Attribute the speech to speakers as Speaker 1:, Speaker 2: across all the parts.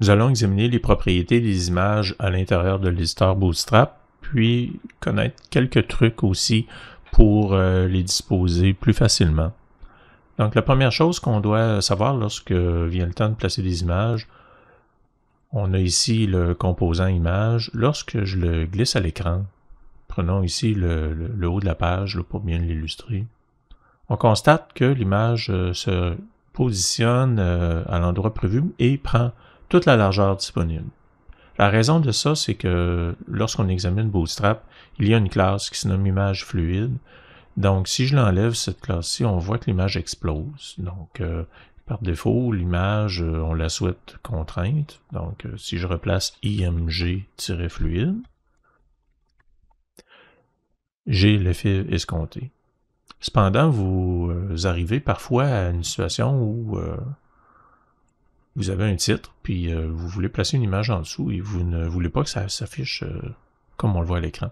Speaker 1: Nous allons examiner les propriétés des images à l'intérieur de l'éditeur Bootstrap, puis connaître quelques trucs aussi pour euh, les disposer plus facilement. Donc la première chose qu'on doit savoir lorsque vient le temps de placer des images, on a ici le composant images. Lorsque je le glisse à l'écran, prenons ici le, haut de la page pour bien l'illustrer, on constate que l'image euh, se positionne euh, à l'endroit prévu et prend toute la largeur disponible. La raison de ça, c'est que lorsqu'on examine Bootstrap, il y a une classe qui se nomme image fluide. Donc, si je l'enlève, cette classe-ci, on voit que l'image explose. Donc, euh, par défaut, l'image, euh, on la souhaite contrainte. Donc, euh, si je replace img-fluide, j'ai l'effet escompté. Cependant, vous arrivez parfois à une situation où vous avez un titre, puis euh, vous voulez placer une image en dessous et vous ne voulez pas que ça s'affiche euh, comme on le voit à l'écran.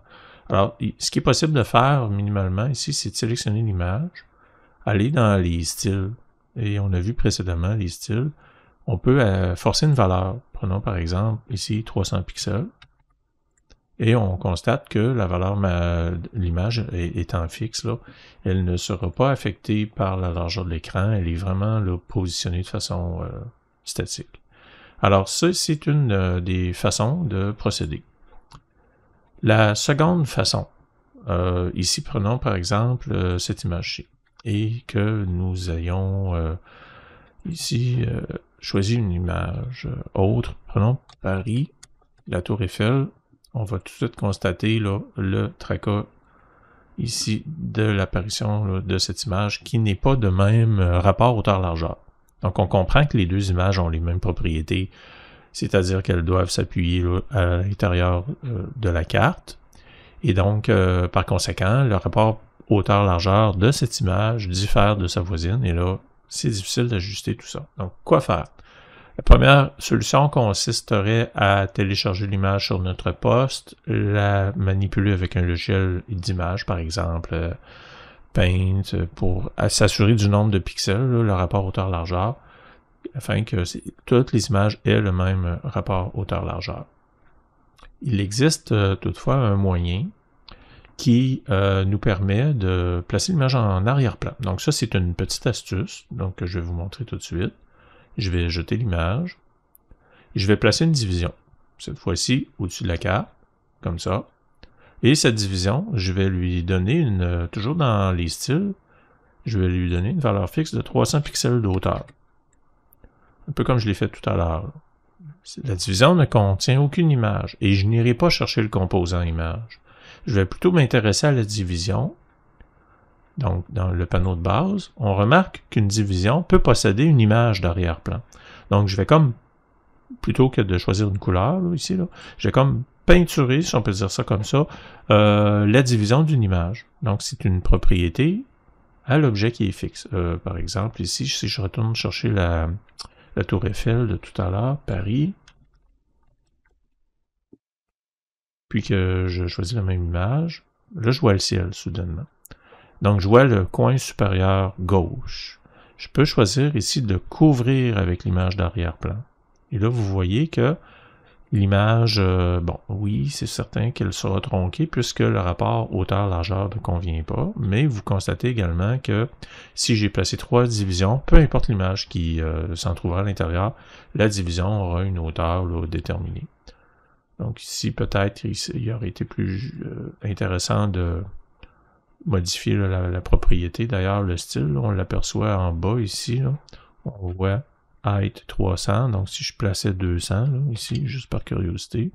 Speaker 1: Alors, ce qui est possible de faire minimalement ici, c'est de sélectionner l'image, aller dans les styles, et on a vu précédemment les styles, on peut euh, forcer une valeur. Prenons par exemple ici 300 pixels, et on constate que la valeur de l'image étant fixe, là, elle ne sera pas affectée par la largeur de l'écran, elle est vraiment positionnée de façon statique. Alors ça, c'est une euh, des façons de procéder. La seconde façon, euh, ici prenons par exemple euh, cette image-ci, et que nous ayons ici choisi une image autre, prenons Paris, la tour Eiffel, on va tout de suite constater le tracas ici de l'apparition de cette image qui n'est pas de même rapport hauteur-largeur. Donc on comprend que les deux images ont les mêmes propriétés, c'est-à-dire qu'elles doivent s'appuyer à l'intérieur euh, de la carte. Et donc, euh, par conséquent, le rapport hauteur-largeur de cette image diffère de sa voisine. Et là, c'est difficile d'ajuster tout ça. Donc, quoi faire? La première solution consisterait à télécharger l'image sur notre poste, la manipuler avec un logiciel d'image, par exemple euh, pour s'assurer du nombre de pixels, le rapport hauteur-largeur, afin que toutes les images aient le même rapport hauteur-largeur. Il existe euh, toutefois un moyen qui euh, nous permet de placer l'image en arrière-plan. Donc ça, c'est une petite astuce donc, que je vais vous montrer tout de suite. Je vais jeter l'image. Je vais placer une division. Cette fois-ci, au-dessus de la carte, comme ça. Et cette division, je vais lui donner une, euh, toujours dans les styles, je vais lui donner une valeur fixe de 300 pixels de hauteur. Un peu comme je l'ai fait tout à l'heure. La division ne contient aucune image et je n'irai pas chercher le composant image. Je vais plutôt m'intéresser à la division. Donc, dans le panneau de base, on remarque qu'une division peut posséder une image d'arrière-plan. Donc, je vais comme, plutôt que de choisir une couleur, ici, là, je vais comme peinturer, si on peut dire ça comme ça, euh, la division d'une image. Donc, c'est une propriété à l'objet qui est fixe. Euh, par exemple, ici, si je retourne chercher la, la tour Eiffel de tout à l'heure, Paris, puis que je choisis la même image, là, je vois le ciel, soudainement. Donc, je vois le coin supérieur gauche. Je peux choisir ici de couvrir avec l'image d'arrière-plan. Et là, vous voyez que L'image, euh, bon, oui, c'est certain qu'elle sera tronquée puisque le rapport hauteur-largeur ne convient pas, mais vous constatez également que si j'ai placé trois divisions, peu importe l'image qui euh, s'en trouvera à l'intérieur, la division aura une hauteur déterminée. Donc ici, peut-être, il, aurait été plus euh, intéressant de modifier la, propriété. D'ailleurs, le style, on l'aperçoit en bas ici. On voit 300. Donc, si je plaçais 200 ici, juste par curiosité,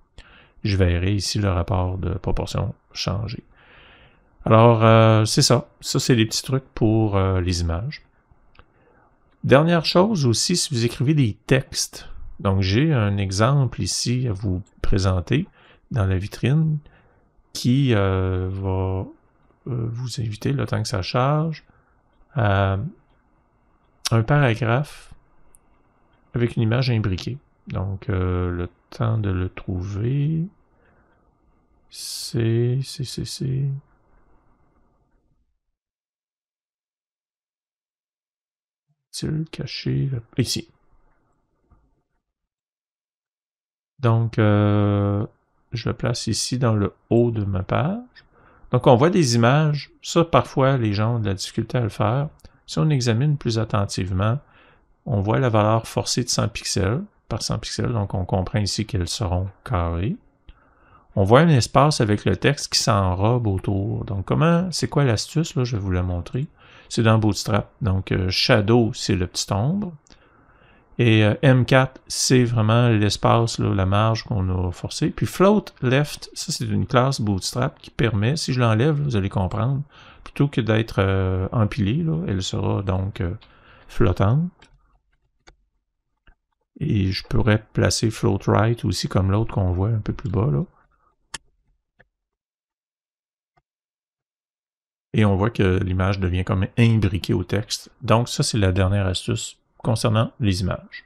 Speaker 1: je verrai ici le rapport de proportion changé. Alors, euh, c'est ça. Ça, c'est les petits trucs pour euh, les images. Dernière chose aussi, si vous écrivez des textes. Donc, j'ai un exemple ici à vous présenter dans la vitrine qui euh, va vous inviter, le temps que ça charge, un paragraphe avec une image imbriquée. Donc, euh, le temps de le trouver, c'est, c'est, c'est, c'est... caché ici. Donc, euh, je le place ici dans le haut de ma page. Donc, on voit des images. Ça, parfois, les gens ont de la difficulté à le faire. Si on examine plus attentivement, on voit la valeur forcée de 100 pixels par 100 pixels, donc on comprend ici qu'elles seront carrées. On voit un espace avec le texte qui s'enrobe autour. Donc comment, c'est quoi l'astuce, là, je vais vous la montrer. C'est dans Bootstrap. Donc euh, Shadow, c'est le petit ombre. Et euh, M4, c'est vraiment l'espace, la marge qu'on a forcée. Puis Float Left, ça c'est une classe Bootstrap qui permet, si je l'enlève, vous allez comprendre, plutôt que d'être empilé, euh, empilée, là, elle sera donc flottante. Et je pourrais placer float right aussi comme l'autre qu'on voit un peu plus bas là. Et on voit que l'image devient comme imbriquée au texte. Donc ça, c'est la dernière astuce concernant les images.